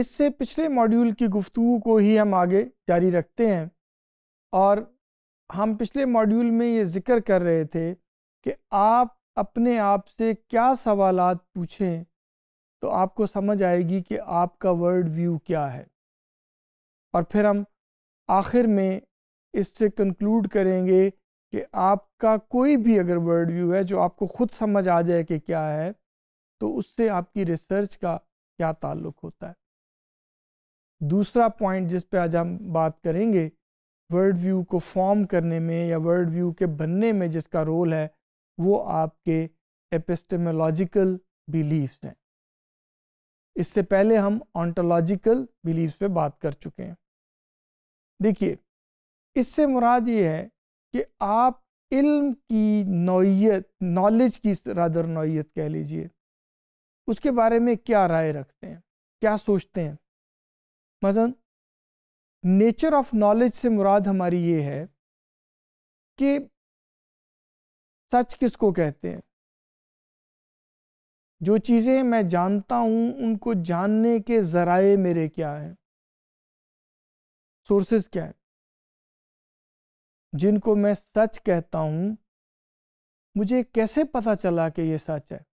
इससे पिछले मॉड्यूल की गुफ्तु को ही हम आगे जारी रखते हैं और हम पिछले मॉड्यूल में ये ज़िक्र कर रहे थे कि आप अपने आप से क्या सवाल पूछें तो आपको समझ आएगी कि आपका वर्ल्ड व्यू क्या है और फिर हम आखिर में इससे कंक्लूड करेंगे कि आपका कोई भी अगर वर्ल्ड व्यू है जो आपको खुद समझ आ जाए कि क्या है तो उससे आपकी रिसर्च का क्या ताल्लुक होता है दूसरा पॉइंट जिस पे आज हम बात करेंगे वर्ड व्यू को फॉर्म करने में या वर्ड व्यू के बनने में जिसका रोल है वो आपके एपिस्टेमोलॉजिकल बिलीफ्स हैं इससे पहले हम ऑन्टोलॉजिकल बिलीव्स पे बात कर चुके हैं देखिए इससे मुराद ये है कि आप इल्म की नौीयत नॉलेज की रादर नौीयत कह लीजिए उसके बारे में क्या राय रखते हैं क्या सोचते हैं मसलन नेचर ऑफ नॉलेज से मुराद हमारी ये है कि सच किसको कहते हैं जो चीज़ें मैं जानता हूँ उनको जानने के ज़राए मेरे क्या हैं सोर्सेस क्या हैं जिनको मैं सच कहता हूँ मुझे कैसे पता चला कि ये सच है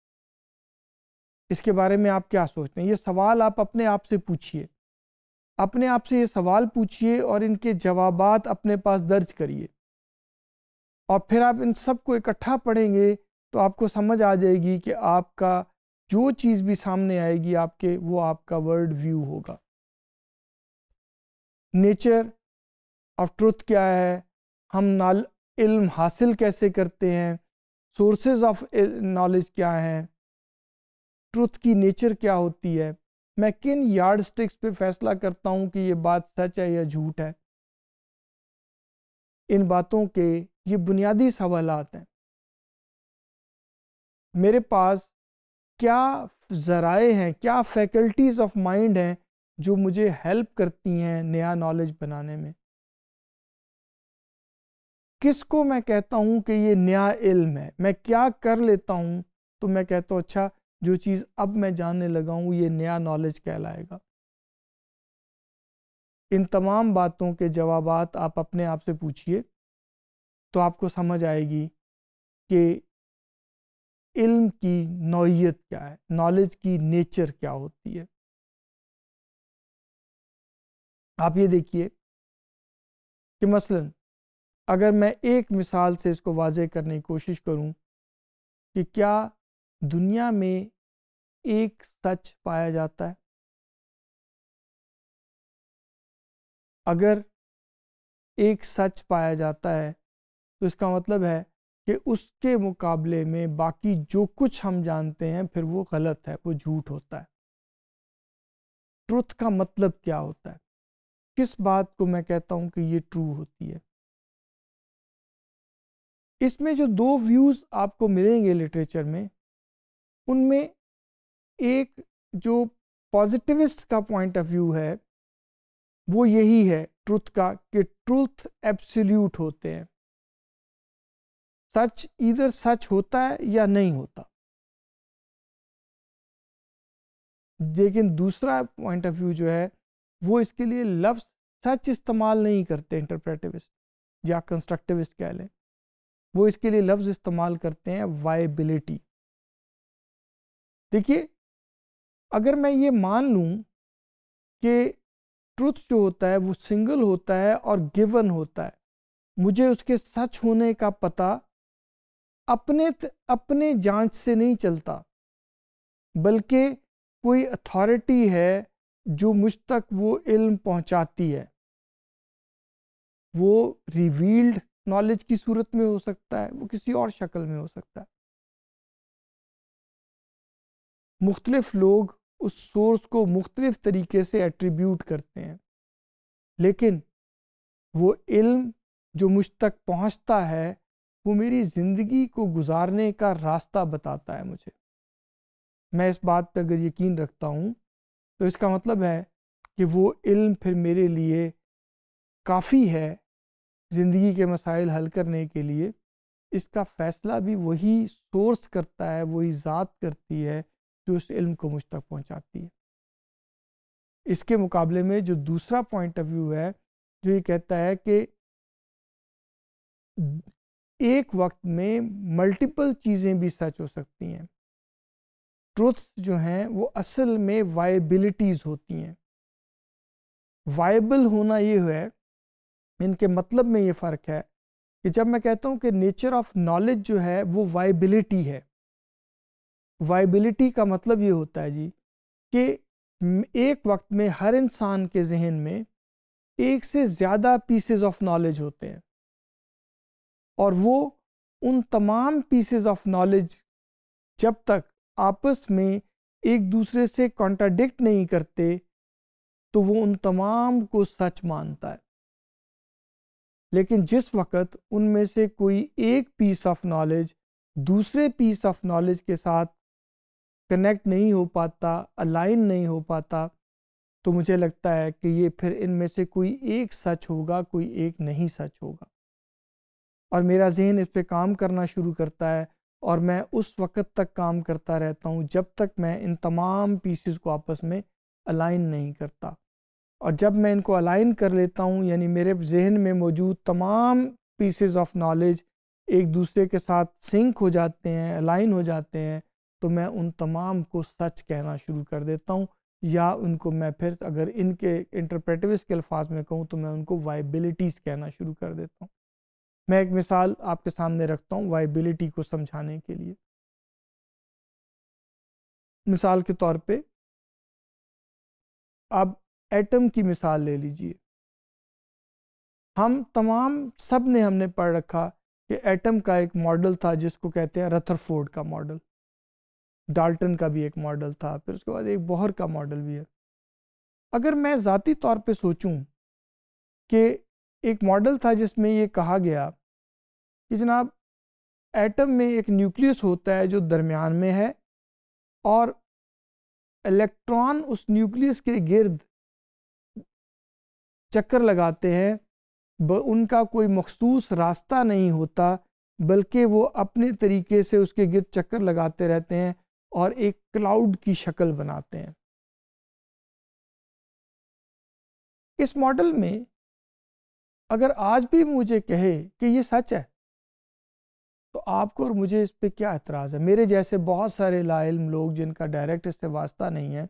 इसके बारे में आप क्या सोचते हैं ये सवाल आप अपने आप से पूछिए अपने आप से ये सवाल पूछिए और इनके जवाब अपने पास दर्ज करिए और फिर आप इन सब को इकट्ठा पढ़ेंगे तो आपको समझ आ जाएगी कि आपका जो चीज़ भी सामने आएगी आपके वो आपका वर्ल्ड व्यू होगा नेचर ऑफ ट्रुथ क्या है हम नाल इल्म हासिल कैसे करते हैं सोर्सेज ऑफ नॉलेज क्या हैं ट्रुथ की नेचर क्या होती है मैं किन यार्ड स्टिक्स पर फैसला करता हूं कि ये बात सच है या झूठ है इन बातों के ये बुनियादी सवालत हैं मेरे पास क्या ज़राए हैं क्या फैकल्टीज़ ऑफ माइंड हैं जो मुझे हेल्प करती हैं नया नॉलेज बनाने में किसको मैं कहता हूँ कि ये नया इल्म है मैं क्या कर लेता हूँ तो मैं कहता हूँ अच्छा जो चीज़ अब मैं जानने लगा हूँ ये नया नॉलेज कहलाएगा इन तमाम बातों के जवाब आप अपने आप से पूछिए तो आपको समझ आएगी कि इल्म की नौीयत क्या है नॉलेज की नेचर क्या होती है आप ये देखिए कि मसलन अगर मैं एक मिसाल से इसको वाजह करने की कोशिश करूं कि क्या दुनिया में एक सच पाया जाता है अगर एक सच पाया जाता है तो इसका मतलब है कि उसके मुकाबले में बाकी जो कुछ हम जानते हैं फिर वो गलत है वो झूठ होता है ट्रुथ का मतलब क्या होता है किस बात को मैं कहता हूं कि ये ट्रू होती है इसमें जो दो व्यूज आपको मिलेंगे लिटरेचर में उनमें एक जो पॉजिटिविस्ट का पॉइंट ऑफ व्यू है वो यही है ट्रुथ का कि ट्रुथ एब्सोल्यूट होते हैं सच इधर सच होता है या नहीं होता लेकिन दूसरा पॉइंट ऑफ व्यू जो है वो इसके लिए लफ्ज सच इस्तेमाल नहीं करते इंटरप्रेटिविस्ट या कंस्ट्रक्टिविस्ट कह लें वो इसके लिए लफ्ज़ इस्तेमाल करते हैं वाइबिलिटी देखिए अगर मैं ये मान लूँ कि ट्रुथ जो होता है वो सिंगल होता है और गिवन होता है मुझे उसके सच होने का पता अपने अपने जांच से नहीं चलता बल्कि कोई अथॉरिटी है जो मुझ तक वो इल्म पहुंचाती है वो रिवील्ड नॉलेज की सूरत में हो सकता है वो किसी और शक्ल में हो सकता है मुख्तलिफ लोग उस सोर्स को मुख्तलिफ तरीके से एट्रीब्यूट करते हैं लेकिन वो इल्म जो मुझ तक पहुँचता है वो मेरी ज़िंदगी को गुजारने का रास्ता बताता है मुझे मैं इस बात पर अगर यकीन रखता हूँ तो इसका मतलब है कि वो इल्म फिर मेरे लिए काफ़ी है ज़िंदगी के मसाइल हल करने के लिए इसका फ़ैसला भी वही सोर्स करता है वही ज़ात करती है जो उस इल्म को मुझ तक पहुँचाती है इसके मुकाबले में जो दूसरा पॉइंट ऑफ व्यू है जो ये कहता है कि एक वक्त में मल्टीपल चीज़ें भी सच हो सकती हैं ट्रुथ जो हैं वो असल में वाइबिलिटीज़ होती हैं वाइबल होना ये है इनके मतलब में ये फ़र्क है कि जब मैं कहता हूँ कि नेचर ऑफ नॉलेज जो है वो वाइबिलिटी है वाइबिलिटी का मतलब ये होता है जी कि एक वक्त में हर इंसान के जहन में एक से ज़्यादा पीसेज ऑफ नॉलेज होते हैं और वो उन तमाम पीसेज ऑफ नॉलेज जब तक आपस में एक दूसरे से कॉन्ट्राडिक्ट नहीं करते तो वो उन तमाम को सच मानता है लेकिन जिस वक़्त उनमें से कोई एक पीस ऑफ नॉलेज दूसरे पीस ऑफ नॉलेज के साथ कनेक्ट नहीं हो पाता अलाइन नहीं हो पाता तो मुझे लगता है कि ये फिर इनमें से कोई एक सच होगा कोई एक नहीं सच होगा और मेरा जहन इस पर काम करना शुरू करता है और मैं उस वक़्त तक काम करता रहता हूँ जब तक मैं इन तमाम पीसेस को आपस में अलाइन नहीं करता और जब मैं इनको अलाइन कर लेता हूँ यानी मेरे जहन में मौजूद तमाम पीसेस ऑफ नॉलेज एक दूसरे के साथ सिंक हो जाते हैं अलाइन हो जाते हैं तो मैं उन तमाम को सच कहना शुरू कर देता हूँ या उनको मैं फिर अगर इनके इंटरप्रेटिविस्ट के अल्फाज में कहूँ तो मैं उनको वाइबिलिटीज़ कहना शुरू कर देता हूँ मैं एक मिसाल आपके सामने रखता हूँ वाइबिलिटी को समझाने के लिए मिसाल के तौर पे आप एटम की मिसाल ले लीजिए हम तमाम सब ने हमने पढ़ रखा कि एटम का एक मॉडल था जिसको कहते हैं रथरफोर्ड का मॉडल डाल्टन का भी एक मॉडल था फिर उसके बाद एक बोहर का मॉडल भी है अगर मैं ज़ाती तौर पे सोचूं कि एक मॉडल था जिसमें ये कहा गया कि जनाब एटम में एक न्यूक्लियस होता है जो दरमियान में है और इलेक्ट्रॉन उस न्यूक्लियस के गिर्द चक्कर लगाते हैं उनका कोई मखसूस रास्ता नहीं होता बल्कि वो अपने तरीके से उसके गिर्द चक्कर लगाते रहते हैं और एक क्लाउड की शक्ल बनाते हैं इस मॉडल में अगर आज भी मुझे कहे कि ये सच है तो आपको और मुझे इस पर क्या एतराज़ है मेरे जैसे बहुत सारे लाइम लोग जिनका डायरेक्ट इससे वास्ता नहीं है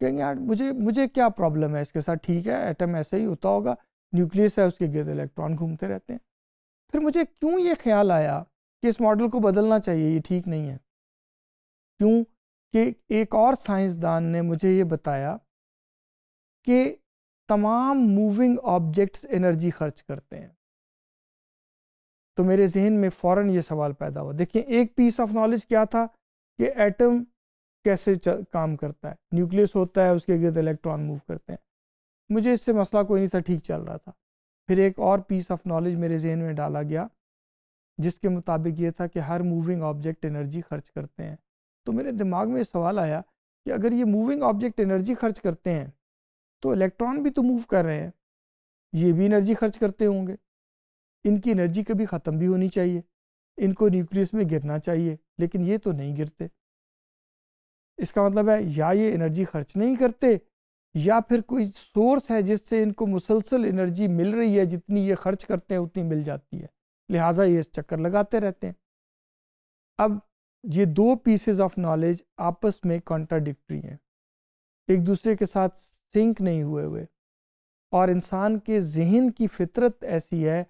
कहेंगे यार मुझे मुझे क्या प्रॉब्लम है इसके साथ ठीक है एटम ऐसे ही होता होगा न्यूक्लियस है उसके गिरद इलेक्ट्रॉन घूमते रहते हैं फिर मुझे क्यों ये ख्याल आया कि इस मॉडल को बदलना चाहिए ये ठीक नहीं है क्यों कि एक और साइंसदान ने मुझे ये बताया कि तमाम मूविंग ऑब्जेक्ट्स एनर्जी खर्च करते हैं तो मेरे जहन में फ़ौर ये सवाल पैदा हुआ देखिए एक पीस ऑफ नॉलेज क्या था कि एटम कैसे काम करता है न्यूक्लियस होता है उसके गिरद इलेक्ट्रॉन मूव करते हैं मुझे इससे मसला कोई नहीं था ठीक चल रहा था फिर एक और पीस ऑफ नॉलेज मेरे जहन में डाला गया जिसके मुताबिक ये था कि हर मूविंग ऑब्जेक्ट एनर्जी खर्च करते हैं तो मेरे दिमाग में सवाल आया कि अगर ये मूविंग ऑब्जेक्ट एनर्जी खर्च करते हैं तो इलेक्ट्रॉन भी तो मूव कर रहे हैं ये भी एनर्जी खर्च करते होंगे इनकी एनर्जी कभी ख़त्म भी होनी चाहिए इनको न्यूक्लियस में गिरना चाहिए लेकिन ये तो नहीं गिरते इसका मतलब है या ये एनर्जी खर्च नहीं करते या फिर कोई सोर्स है जिससे इनको मुसलसल एनर्जी मिल रही है जितनी ये खर्च करते हैं उतनी मिल जाती है लिहाजा ये इस चक्कर लगाते रहते हैं अब ये दो पीसेज ऑफ नॉलेज आपस में कॉन्ट्राडिक्ट्री हैं एक दूसरे के साथ सिंक नहीं हुए हुए और इंसान के जहन की फितरत ऐसी है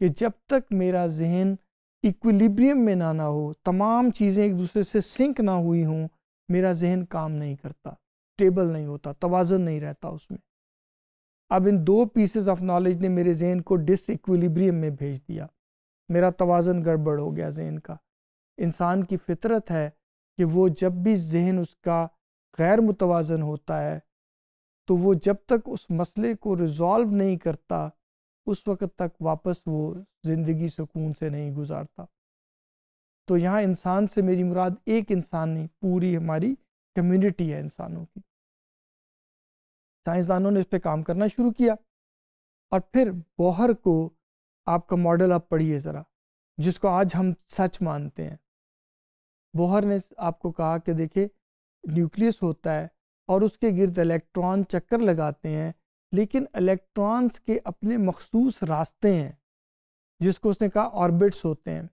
कि जब तक मेरा जहन इक्विलिब्रियम में ना ना हो तमाम चीज़ें एक दूसरे से सिंक ना हुई हों मेरा जहन काम नहीं करता स्टेबल नहीं होता तोज़न नहीं रहता उसमें अब इन दो पीसेज ऑफ नॉलेज ने मेरे जहन को डिस में भेज दिया मेरा तोज़न गड़बड़ हो गया जहन का इंसान की फितरत है कि वो जब भी जहन उसका गैर मुतवाजन होता है तो वो जब तक उस मसले को रिज़ॉल्व नहीं करता उस वक़्त तक वापस वो ज़िंदगी सुकून से नहीं गुजारता तो यहाँ इंसान से मेरी मुराद एक इंसान नहीं पूरी हमारी कम्युनिटी है इंसानों की साइंसदानों ने इस पर काम करना शुरू किया और फिर बौहर को आपका मॉडल आप पढ़िए ज़रा जिसको आज हम सच मानते हैं बोहर ने आपको कहा कि देखिए न्यूक्लियस होता है और उसके गिरद इलेक्ट्रॉन चक्कर लगाते हैं लेकिन इलेक्ट्रॉन्स के अपने मखसूस रास्ते हैं जिसको उसने कहा ऑर्बिट्स होते हैं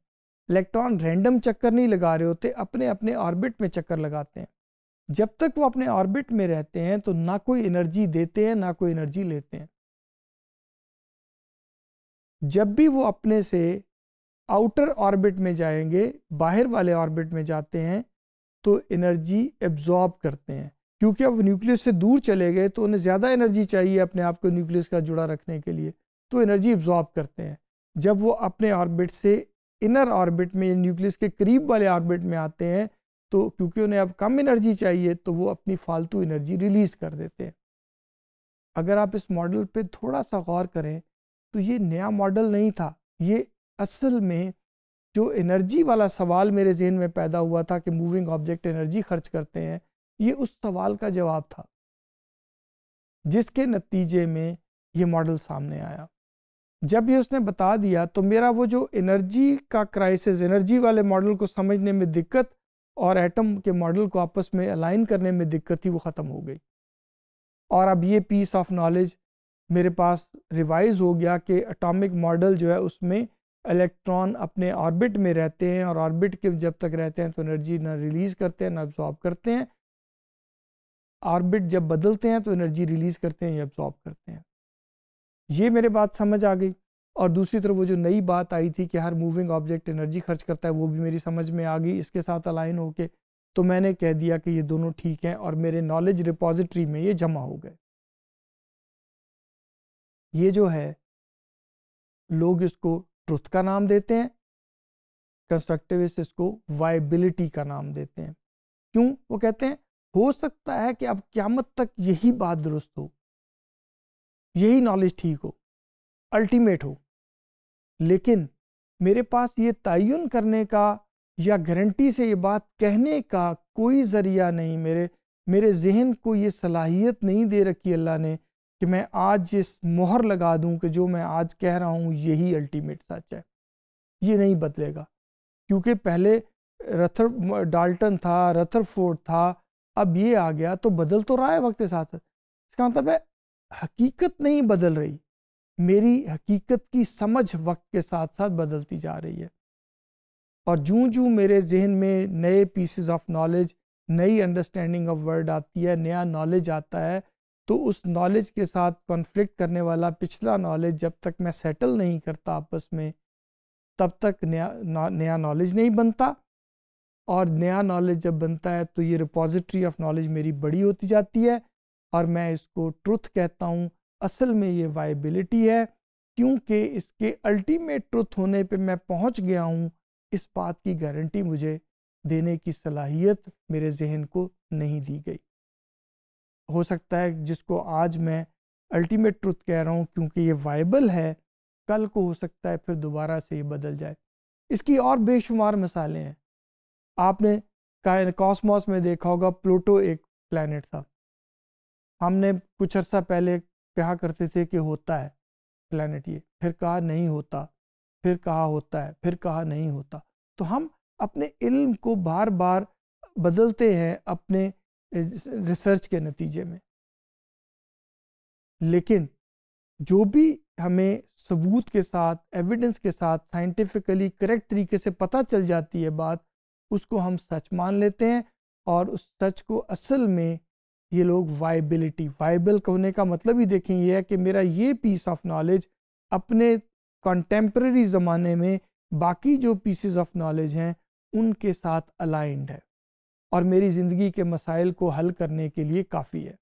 इलेक्ट्रॉन रैंडम चक्कर नहीं लगा रहे होते अपने अपने ऑर्बिट में चक्कर लगाते हैं जब तक वो अपने ऑर्बिट में रहते हैं तो ना कोई एनर्जी देते हैं ना कोई एनर्जी लेते हैं जब भी वो अपने से आउटर ऑर्बिट में जाएंगे बाहर वाले ऑर्बिट में जाते हैं तो एनर्जी एब्जॉर्ब करते हैं क्योंकि अब न्यूक्लियस से दूर चले गए तो उन्हें ज़्यादा एनर्जी चाहिए अपने आप को न्यूक्लियस का जुड़ा रखने के लिए तो एनर्जी एब्जॉर्ब करते हैं जब वो अपने ऑर्बिट से इनर ऑर्बिट में न्यूक्लियस के करीब वाले ऑर्बिट में आते हैं तो क्योंकि उन्हें अब कम एनर्जी चाहिए तो वो अपनी फालतू एनर्जी रिलीज़ कर देते हैं अगर आप इस मॉडल पर थोड़ा सा गौर करें तो ये नया मॉडल नहीं था ये असल में जो एनर्जी वाला सवाल मेरे जहन में पैदा हुआ था कि मूविंग ऑब्जेक्ट एनर्जी खर्च करते हैं ये उस सवाल का जवाब था जिसके नतीजे में ये मॉडल सामने आया जब ये उसने बता दिया तो मेरा वो जो एनर्जी का क्राइसिस एनर्जी वाले मॉडल को समझने में दिक्कत और एटम के मॉडल को आपस में अलाइन करने में दिक्कत थी वो ख़त्म हो गई और अब ये पीस ऑफ नॉलेज मेरे पास रिवाइज हो गया कि एटॉमिक मॉडल जो है उसमें इलेक्ट्रॉन अपने ऑर्बिट में रहते हैं और ऑर्बिट के जब तक रहते हैं तो एनर्जी ना रिलीज़ करते हैं ना एब्जॉर्ब करते हैं ऑर्बिट जब बदलते हैं तो एनर्जी रिलीज़ करते हैं या एब्जॉर्ब करते हैं ये मेरे बात समझ आ गई और दूसरी तरफ वो जो नई बात आई थी कि हर मूविंग ऑब्जेक्ट एनर्जी खर्च करता है वो भी मेरी समझ में आ गई इसके साथ अलाइन होके तो मैंने कह दिया कि ये दोनों ठीक हैं और मेरे नॉलेज रिपोजिटरी में ये जमा हो गए ये जो है लोग इसको ट्रुथ का नाम देते हैं कंस्ट्रक्टिविस्ट इसको वाइबिलिटी का नाम देते हैं क्यों वो कहते हैं हो सकता है कि अब क्यामत तक यही बात दुरुस्त हो यही नॉलेज ठीक हो अल्टीमेट हो लेकिन मेरे पास ये तयन करने का या गारंटी से ये बात कहने का कोई ज़रिया नहीं मेरे मेरे जहन को ये सलाहियत नहीं दे रखी अल्लाह ने कि मैं आज इस मोहर लगा दूं कि जो मैं आज कह रहा हूं यही अल्टीमेट सच है ये नहीं बदलेगा क्योंकि पहले रथर डाल्टन था रथरफोर्ड था अब ये आ गया तो बदल तो रहा है वक्त के साथ साथ इसका मतलब है हकीकत नहीं बदल रही मेरी हकीकत की समझ वक्त के साथ साथ बदलती जा रही है और जूं जूँ मेरे जहन में नए पीसेज ऑफ नॉलेज नई अंडरस्टैंडिंग ऑफ वर्ड आती है नया नॉलेज आता है तो उस नॉलेज के साथ कॉन्फ्लिक्ट करने वाला पिछला नॉलेज जब तक मैं सेटल नहीं करता आपस में तब तक नया नया नॉलेज नहीं बनता और नया नॉलेज जब बनता है तो ये रिपोजिटरी ऑफ नॉलेज मेरी बड़ी होती जाती है और मैं इसको ट्रुथ कहता हूँ असल में ये वाइबिलिटी है क्योंकि इसके अल्टीमेट ट्रुथ होने पे मैं पहुँच गया हूँ इस बात की गारंटी मुझे देने की सलाहियत मेरे जहन को नहीं दी गई हो सकता है जिसको आज मैं अल्टीमेट ट्रुथ कह रहा हूँ क्योंकि ये वाइबल है कल को हो सकता है फिर दोबारा से ये बदल जाए इसकी और बेशुमार मिसालें हैं आपने कॉस्मॉस में देखा होगा प्लूटो एक प्लानट था हमने कुछ अर्सा पहले कहा करते थे कि होता है प्लानट ये फिर कहा नहीं होता फिर कहा होता है फिर कहा नहीं होता तो हम अपने इल्म को बार बार बदलते हैं अपने रिसर्च के नतीजे में लेकिन जो भी हमें सबूत के साथ एविडेंस के साथ साइंटिफिकली करेक्ट तरीके से पता चल जाती है बात उसको हम सच मान लेते हैं और उस सच को असल में ये लोग वाइबिलिटी वाइबल होने का मतलब ही देखें ये है कि मेरा ये पीस ऑफ नॉलेज अपने कंटेम्प्रेरी ज़माने में बाकी जो पीसेज ऑफ नॉलेज हैं उनके साथ अलाइंड है और मेरी ज़िंदगी के मसाइल को हल करने के लिए काफ़ी है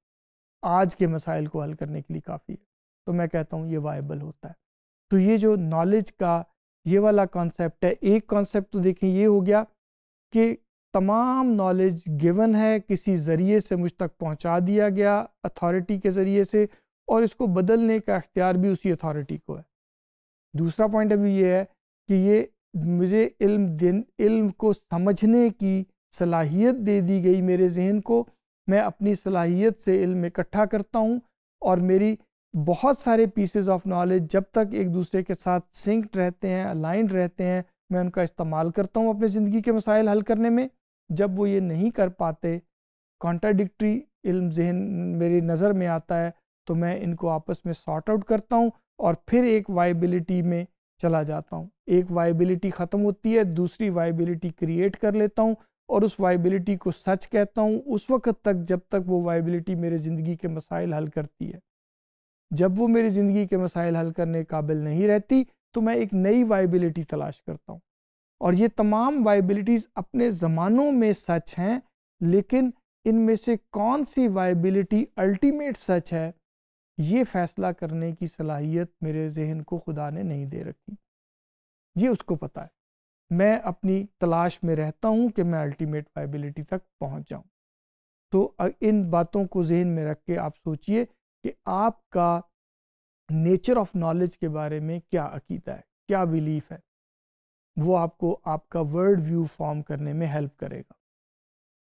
आज के मसाइल को हल करने के लिए काफ़ी है तो मैं कहता हूँ ये वाइबल होता है तो ये जो नॉलेज का ये वाला कॉन्सेप्ट है एक कॉन्सेप्ट तो देखें ये हो गया कि तमाम नॉलेज गिवन है किसी ज़रिए से मुझ तक पहुँचा दिया गया अथॉरिटी के ज़रिए से और इसको बदलने का अख्तियार भी उसी अथॉरिटी को है दूसरा पॉइंट ऑफ व्यू ये है कि ये मुझे इल्म दिन इल्म को समझने की सलाहियत दे दी गई मेरे जहन को मैं अपनी सलाहियत से इल्म इकट्ठा करता हूँ और मेरी बहुत सारे पीसेज ऑफ नॉलेज जब तक एक दूसरे के साथ सिंक्ड रहते हैं अलाइंड रहते हैं मैं उनका इस्तेमाल करता हूँ अपने ज़िंदगी के मसाइल हल करने में जब वो ये नहीं कर पाते कॉन्ट्राडिक्ट्री इल्म जहन मेरी नज़र में आता है तो मैं इनको आपस में सॉर्ट आउट करता हूँ और फिर एक वाइबिलिटी में चला जाता हूँ एक वाइबिलिटी ख़त्म होती है दूसरी वाइबिलिटी क्रिएट कर लेता हूँ और उस वाइबिलिटी को सच कहता हूँ उस वक्त तक जब तक वो वाइबिलिटी मेरे ज़िंदगी के मसाइल हल करती है जब वो मेरी ज़िंदगी के मसाइल हल करने काबिल नहीं रहती तो मैं एक नई वाइबिलिटी तलाश करता हूँ और ये तमाम वाइबिलिटीज़ अपने ज़मानों में सच हैं लेकिन इनमें से कौन सी वाइबिलिटी अल्टीमेट सच है ये फैसला करने की सलाहियत मेरे जहन को खुदा ने नहीं दे रखी ये उसको पता है मैं अपनी तलाश में रहता हूँ कि मैं अल्टीमेट वाइबिलिटी तक पहुँच जाऊँ तो इन बातों को जहन में रख के आप सोचिए कि आपका नेचर ऑफ नॉलेज के बारे में क्या अकीदा है क्या बिलीफ है वो आपको आपका वर्ल्ड व्यू फॉर्म करने में हेल्प करेगा